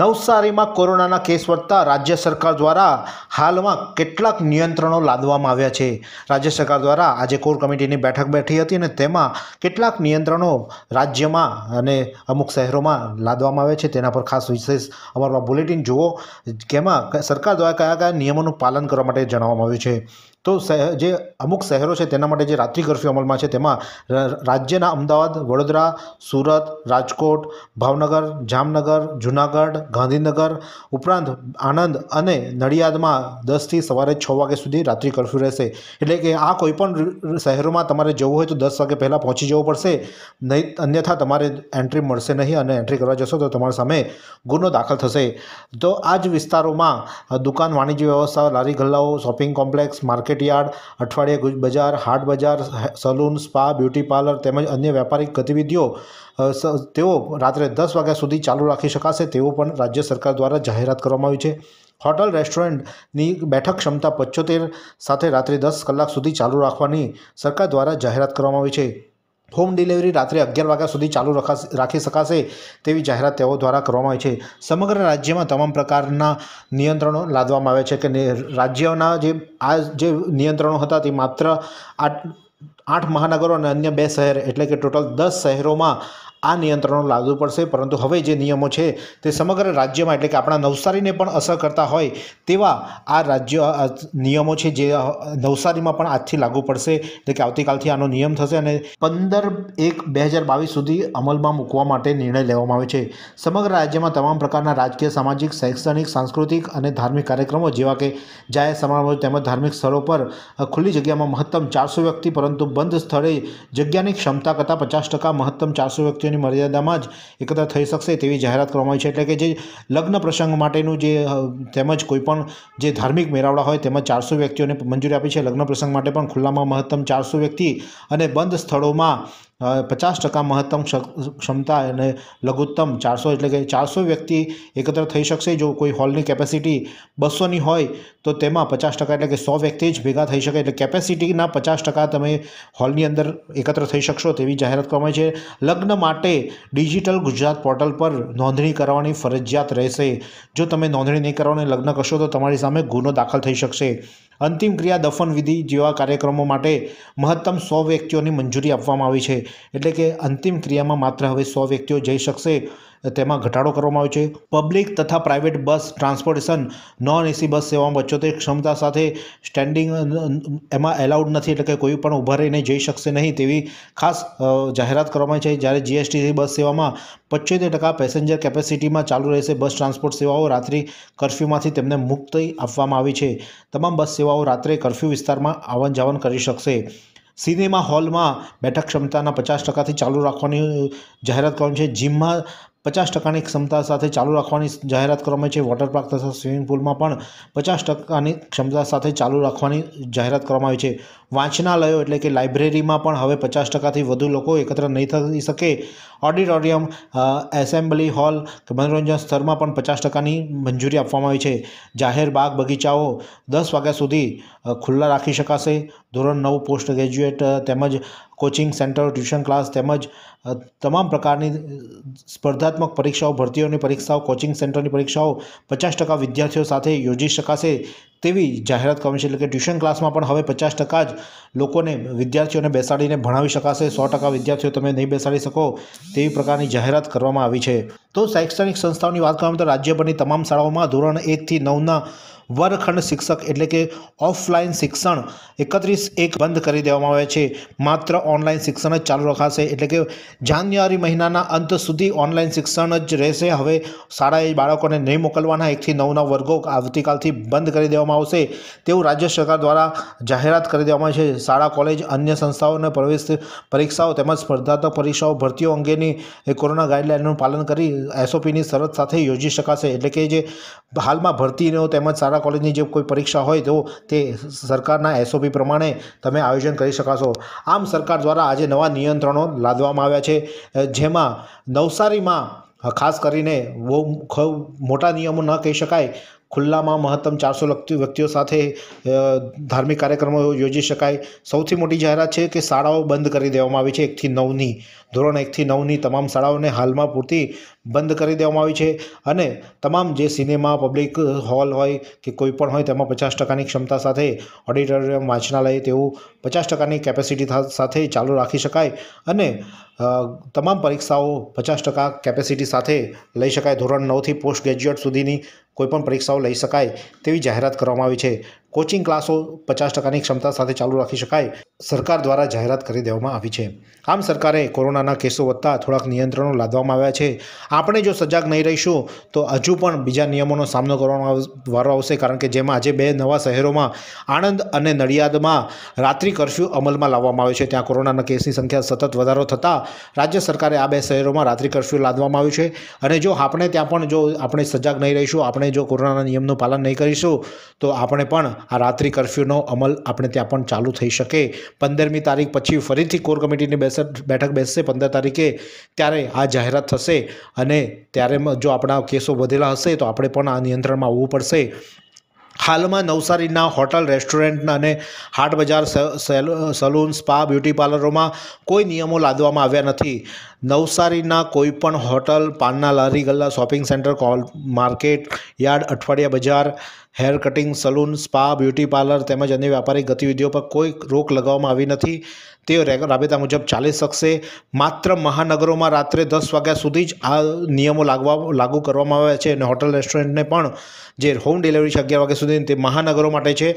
નવસારીમાં કોરોનાના કેસ વધતા રાજ્ય સરકાર દ્વારા હાલમાં કેટલાક નિયંત્રણો લાદવામાં આવ્યા છે રાજ્ય સરકાર દ્વારા આજે કોર કમિટીની બેઠક બેઠી હતી અને તેમાં કેટલાક નિયંત્રણો રાજ્યમાં અને અમુક શહેરોમાં લાદવામાં આવ્યા છે તેના પર ખાસ વિશેષ અમારું બુલેટિન જુઓ કેમાં સરકાર દ્વારા કયા કયા નિયમોનું પાલન કરવા માટે જણાવવામાં આવ્યું છે તો જે અમુક શહેરો છે તેના માટે જે રાત્રિ કર્ફ્યુ અમલમાં છે તેમાં રાજ્યના અમદાવાદ વડોદરા સુરત રાજકોટ ભાવનગર જામનગર જૂનાગઢ ગાંધીનગર ઉપરાંત આણંદ અને નડિયાદમાં દસથી સવારે છ વાગ્યા સુધી રાત્રિ કર્ફ્યુ રહેશે એટલે કે આ કોઈપણ શહેરોમાં તમારે જવું હોય તો દસ વાગે પહેલાં પહોંચી જવું પડશે નહીં અન્યથા તમારે એન્ટ્રી મળશે નહીં અને એન્ટ્રી કરવા જશો તો તમારા સામે ગુનો દાખલ થશે તો આ જ વિસ્તારોમાં દુકાન વાણિજ્ય વ્યવસ્થા લારી ગલ્લાઓ શોપિંગ કોમ્પ્લેક્સ માર્કેટ માર્કેટયાર્ડ અઠવાડિયા બજાર હાટ બજાર સલૂન સ્પા બ્યુટી પાર્લર તેમજ અન્ય વ્યાપારિક ગતિવિધિઓ તેઓ રાત્રે દસ વાગ્યા સુધી ચાલુ રાખી શકાશે તેવું પણ રાજ્ય સરકાર દ્વારા જાહેરાત કરવામાં આવી છે હોટલ રેસ્ટોરન્ટની બેઠક ક્ષમતા પંચોતેર સાથે રાત્રે દસ કલાક સુધી ચાલુ રાખવાની સરકાર દ્વારા જાહેરાત કરવામાં આવી છે હોમ ડિલિવરી રાત્રે અગિયાર વાગ્યા સુધી ચાલુ રાખી શકાશે તેવી જાહેરાત તેઓ દ્વારા કરવામાં આવી છે સમગ્ર રાજ્યમાં તમામ પ્રકારના નિયંત્રણો લાદવામાં આવે છે કે રાજ્યોના જે આ જે નિયંત્રણો હતા તે માત્ર આઠ આઠ મહાનગરો અને અન્ય બે શહેર એટલે કે ટોટલ દસ શહેરોમાં આ નિયંત્રણો લાદવું પડશે પરંતુ હવે જે નિયમો છે તે સમગ્ર રાજ્યમાં એટલે કે આપણા નવસારીને પણ અસર કરતા હોય તેવા આ રાજ્ય નિયમો છે જે નવસારીમાં પણ આજથી લાગુ પડશે એટલે કે આવતીકાલથી આનો નિયમ થશે અને પંદર એક બે હજાર બાવીસ સુધી અમલમાં મૂકવા માટે નિર્ણય લેવામાં આવે છે સમગ્ર રાજ્યમાં તમામ પ્રકારના રાજકીય સામાજિક શૈક્ષણિક સાંસ્કૃતિક અને ધાર્મિક કાર્યક્રમો જેવા કે જાહેર સમારોહ તેમજ ધાર્મિક સ્થળો પર ખુલ્લી જગ્યામાં મહત્તમ ચારસો વ્યક્તિ પરંતુ બંધ સ્થળે જગ્યાની ક્ષમતા કરતાં પચાસ ટકા મહત્તમ ચારસો વ્યક્તિઓની રૂપિયાની મર્યાદામાં જ એકત્ર થઈ શકશે તેવી જાહેરાત કરવામાં આવી છે એટલે કે જે લગ્ન પ્રસંગ માટેનું જે તેમજ કોઈપણ જે ધાર્મિક મેળાવડા હોય તેમજ ચારસો વ્યક્તિઓને મંજૂરી આપી છે લગ્ન પ્રસંગ માટે પણ ખુલ્લામાં મહત્તમ ચારસો વ્યક્તિ અને બંધ સ્થળોમાં પચાસ ટકા મહત્તમ ક્ષમતા અને લઘુત્તમ ચારસો એટલે કે ચારસો વ્યક્તિ એકત્ર થઈ શકશે જો કોઈ હોલની કેપેસિટી બસોની હોય તો તેમાં પચાસ ટકા એટલે કે સો વ્યક્તિ જ ભેગા થઈ શકે એટલે કેપેસિટીના પચાસ ટકા તમે હોલની અંદર એકત્ર થઈ શકશો તેવી જાહેરાત કરવામાં છે લગ્ન માટે ડિજિટલ ગુજરાત પોર્ટલ પર નોંધણી કરવાની ફરજિયાત રહેશે જો તમે નોંધણી નહીં કરાવો અને લગ્ન કરશો તો તમારી સામે ગુનો દાખલ થઈ શકશે અંતિમ ક્રિયા દફન વિધિ જેવા કાર્યક્રમો માટે મહત્તમ સો વ્યક્તિઓની મંજૂરી આપવામાં આવી છે એટલે કે અંતિમ ક્રિયામાં માત્ર હવે સો વ્યક્તિઓ જઈ શકશે તેમાં ઘટાડો કરવામાં આવ્યો છે પબ્લિક તથા private bus transportation non AC bus સેવામાં પચોતેર ક્ષમતા સાથે સ્ટેન્ડિંગ એમાં એલાઉડ નથી એટલે કે કોઈ પણ ઊભા રહીને જઈ શકશે નહીં તેવી ખાસ જાહેરાત કરવામાં છે જ્યારે જીએસટી બસ સેવામાં પચોતેર ટકા પેસેન્જર કેપેસિટીમાં ચાલુ રહેશે બસ ટ્રાન્સપોર્ટ સેવાઓ રાત્રિ કરફ્યુમાંથી તેમને મુક્તિ આપવામાં આવી છે તમામ બસ સેવાઓ રાત્રે કરફ્યુ વિસ્તારમાં આવન જાવન કરી શકશે સિનેમા હોલમાં બેઠક ક્ષમતાના પચાસ ટકાથી ચાલુ રાખવાની જાહેરાત કરવાની છે જીમમાં પચાસ ટકાની ક્ષમતા સાથે ચાલુ રાખવાની જાહેરાત કરવામાં છે વોટર પાર્ક તથા સ્વિમિંગ પુલમાં પણ પચાસ ટકાની ક્ષમતા સાથે ચાલુ રાખવાની જાહેરાત કરવામાં આવી છે વાંચનાલયો એટલે કે લાઇબ્રેરીમાં પણ હવે પચાસ ટકાથી વધુ લોકો એકત્ર નહીં થઈ શકે ઓડિટોરિયમ એસેમ્બલી હોલ કે મનોરંજન સ્થળમાં પણ પચાસ ટકાની મંજૂરી આપવામાં આવી છે જાહેર બાગ બગીચાઓ દસ વાગ્યા સુધી ખુલ્લા રાખી શકાશે ધોરણ નવ પોસ્ટ ગ્રેજ્યુએટ તેમજ કોચિંગ સેન્ટર ટ્યુશન ક્લાસ તેમજ તમામ પ્રકારની સ્પર્ધાત્મક પરીક્ષાઓ ભરતીઓની પરીક્ષાઓ કોચિંગ સેન્ટરની પરીક્ષાઓ પચાસ ટકા વિદ્યાર્થીઓ સાથે યોજી શકાશે તેવી જાહેરાત કરવામાં છે એટલે કે ટ્યુશન ક્લાસમાં પણ હવે પચાસ ટકા જ લોકોને વિદ્યાર્થીઓને બેસાડીને ભણાવી શકાશે સો ટકા વિદ્યાર્થીઓ તમે નહીં બેસાડી શકો તેવી પ્રકારની જાહેરાત કરવામાં આવી છે તો શૈક્ષણિક સંસ્થાઓની વાત કરવામાં તો રાજ્યભરની તમામ શાળાઓમાં ધોરણ એકથી નવના વર્ગખંડ શિક્ષક એટલે કે ઓફલાઈન શિક્ષણ એકત્રીસ એક બંધ કરી દેવામાં આવે છે માત્ર ઓનલાઈન શિક્ષણ જ ચાલુ રખાશે એટલે કે જાન્યુઆરી મહિનાના અંત સુધી ઓનલાઈન શિક્ષણ જ રહેશે હવે શાળાએ બાળકોને નહીં મોકલવાના એકથી નવના વર્ગો આવતીકાલથી બંધ કરી દેવામાં આવશે તેવું રાજ્ય સરકાર દ્વારા જાહેરાત કરી દેવામાં છે શાળા કોલેજ અન્ય સંસ્થાઓને પ્રવેશ પરીક્ષાઓ તેમજ સ્પર્ધાત્મક પરીક્ષાઓ ભરતીઓ અંગેની કોરોના ગાઈડલાઇનનું પાલન કરી એસઓપીની શરત સાથે યોજી શકાશે એટલે કે જે હાલમાં ભરતીનો તેમજ શાળા તમારા કોલેજની જે કોઈ પરીક્ષા હોય તો તે સરકારના એસઓપી પ્રમાણે તમે આયોજન કરી શકાશો આમ સરકાર દ્વારા આજે નવા નિયંત્રણો લાદવામાં આવ્યા છે જેમાં નવસારીમાં ખાસ કરીને બહુ મોટા નિયમો ન કહી શકાય ખુલ્લામાં મહત્તમ ચારસો વ્યક્તિઓ સાથે ધાર્મિક કાર્યક્રમો યોજી શકાય સૌથી મોટી જાહેરાત છે કે શાળાઓ બંધ કરી દેવામાં આવી છે એકથી નવની ધોરણ એકથી નવની તમામ શાળાઓને હાલમાં પૂરતી બંધ કરી દેવામાં આવી છે અને તમામ જે સિનેમા પબ્લિક હોલ હોય કે કોઈ પણ હોય તેમાં પચાસ ટકાની ક્ષમતા સાથે ઓડિટોરિયમ વાંચનાલય તેવું પચાસ ટકાની કેપેસિટી સાથે ચાલુ રાખી શકાય અને તમામ પરીક્ષાઓ પચાસ ટકા કેપેસિટી સાથે લઈ શકાય ધોરણ નવથી પોસ્ટ ગ્રેજ્યુએટ સુધીની કોઈપણ પરીક્ષાઓ લઈ શકાય તેવી જાહેરાત કરવામાં આવી છે કોચિંગ ક્લાસો પચાસ ટકાની ક્ષમતા સાથે ચાલુ રાખી શકાય સરકાર દ્વારા જાહેરાત કરી દેવામાં આવી છે આમ સરકારે કોરોનાના કેસો વધતા થોડાક નિયંત્રણો લાદવામાં આવ્યા છે આપણે જો સજાગ નહીં રહીશું તો હજુ પણ બીજા નિયમોનો સામનો કરવાનો વારો આવશે કારણ કે જેમાં આજે બે નવા શહેરોમાં આણંદ અને નડિયાદમાં રાત્રિ કર્ફ્યુ અમલમાં લાવવામાં આવ્યો છે ત્યાં કોરોનાના કેસની સંખ્યા સતત વધારો થતાં રાજ્ય સરકારે આ બે શહેરોમાં રાત્રિ કરફ્યુ લાદવામાં આવ્યું છે અને જો આપણે ત્યાં પણ જો આપણે સજાગ નહીં રહીશું આપણે જો કોરોનાના નિયમનું પાલન નહીં કરીશું તો આપણે પણ આ રાત્રિ કરફ્યુનો અમલ આપણે ત્યાં પણ ચાલુ થઈ શકે પંદરમી તારીખ પછી ફરીથી કોર કમિટીની બેઠક બેસશે પંદર તારીખે ત્યારે આ જાહેરાત થશે અને ત્યારે જો આપણા કેસો વધેલા હશે તો આપણે પણ આ નિયંત્રણમાં આવવું પડશે હાલમાં નવસારીના હોટલ રેસ્ટોરન્ટના અને હાટ બજાર સલૂન સ્પા બ્યુટી પાર્લરોમાં કોઈ નિયમો લાદવામાં આવ્યા નથી નવસારીના કોઈપણ હોટલ પાનના લારી ગલ્લા શોપિંગ સેન્ટર કોલ માર્કેટ યાર્ડ અઠવાડિયા બજાર hair cutting salon spa beauty parlour તેમજ અન્ય વ્યાપારિક ગતિવિધિઓ પર કોઈ રોક લગાવવામાં આવી નથી તે રાબેતા મુજબ ચાલી શકશે માત્ર મહાનગરોમાં રાત્રે દસ વાગ્યા સુધી જ આ નિયમો લાગવા લાગુ કરવામાં આવ્યા છે અને હોટલ રેસ્ટોરન્ટને પણ જે હોમ ડિલિવરી છે અગિયાર વાગ્યા સુધી તે મહાનગરો માટે છે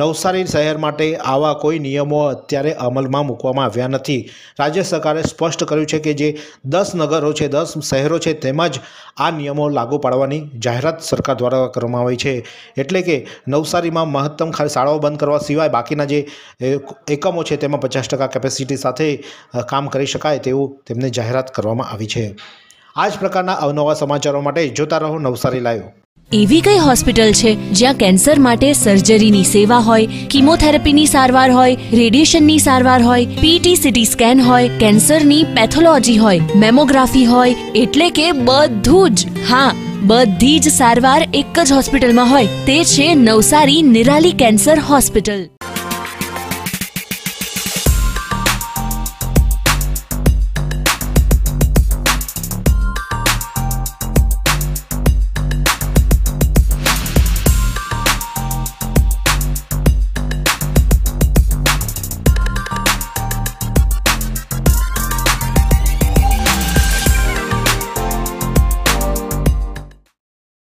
નવસારી શહેર માટે આવા કોઈ નિયમો અત્યારે અમલમાં મૂકવામાં આવ્યા નથી રાજ્ય સરકારે સ્પષ્ટ કર્યું છે કે જે દસ નગરો છે દસ શહેરો છે તેમાં જ આ નિયમો લાગુ પાડવાની જાહેરાત સરકાર દ્વારા કરવામાં આવી છે એટલે કે નવસારીમાં મહત્તમ ખાલી શાળાઓ બંધ કરવા સિવાય બાકીના જે એકમો છે તેમાં પચાસ ટકા કેપેસિટી સાથે કામ કરી શકાય તેવું તેમને જાહેરાત કરવામાં આવી છે આ જ પ્રકારના અવનવા સમાચારો માટે જોતા રહો નવસારી લાઈવ એવી કઈ હોસ્પિટલ છે જ્યાં કેન્સર માટે સર્જરીની સેવા હોય કિમોથેરાપીની સારવાર હોય રેડિયેશનની સારવાર હોય પીટી સીટી સ્કેન હોય કેન્સરની પેથોલોજી હોય મેમોગ્રાફી હોય એટલે કે બધું જ હા બધી જ સારવાર એક જ હોસ્પિટલમાં હોય તે છે નવસારી નિરાલી કેન્સર હોસ્પિટલ